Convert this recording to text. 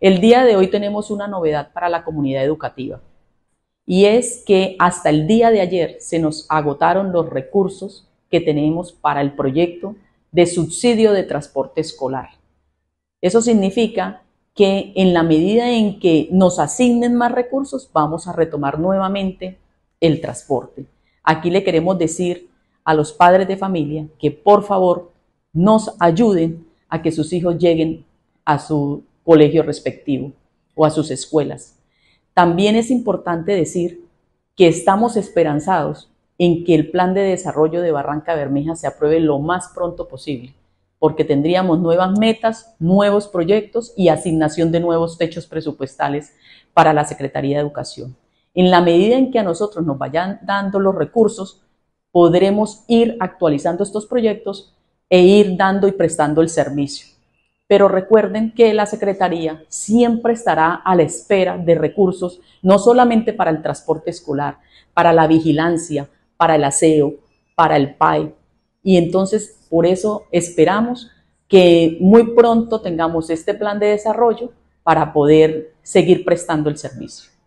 El día de hoy tenemos una novedad para la comunidad educativa y es que hasta el día de ayer se nos agotaron los recursos que tenemos para el proyecto de subsidio de transporte escolar. Eso significa que en la medida en que nos asignen más recursos, vamos a retomar nuevamente el transporte. Aquí le queremos decir a los padres de familia que por favor nos ayuden a que sus hijos lleguen a su colegio respectivo o a sus escuelas. También es importante decir que estamos esperanzados en que el plan de desarrollo de Barranca Bermeja se apruebe lo más pronto posible, porque tendríamos nuevas metas, nuevos proyectos y asignación de nuevos techos presupuestales para la Secretaría de Educación. En la medida en que a nosotros nos vayan dando los recursos, podremos ir actualizando estos proyectos e ir dando y prestando el servicio pero recuerden que la Secretaría siempre estará a la espera de recursos, no solamente para el transporte escolar, para la vigilancia, para el aseo, para el PAI. Y entonces, por eso esperamos que muy pronto tengamos este plan de desarrollo para poder seguir prestando el servicio.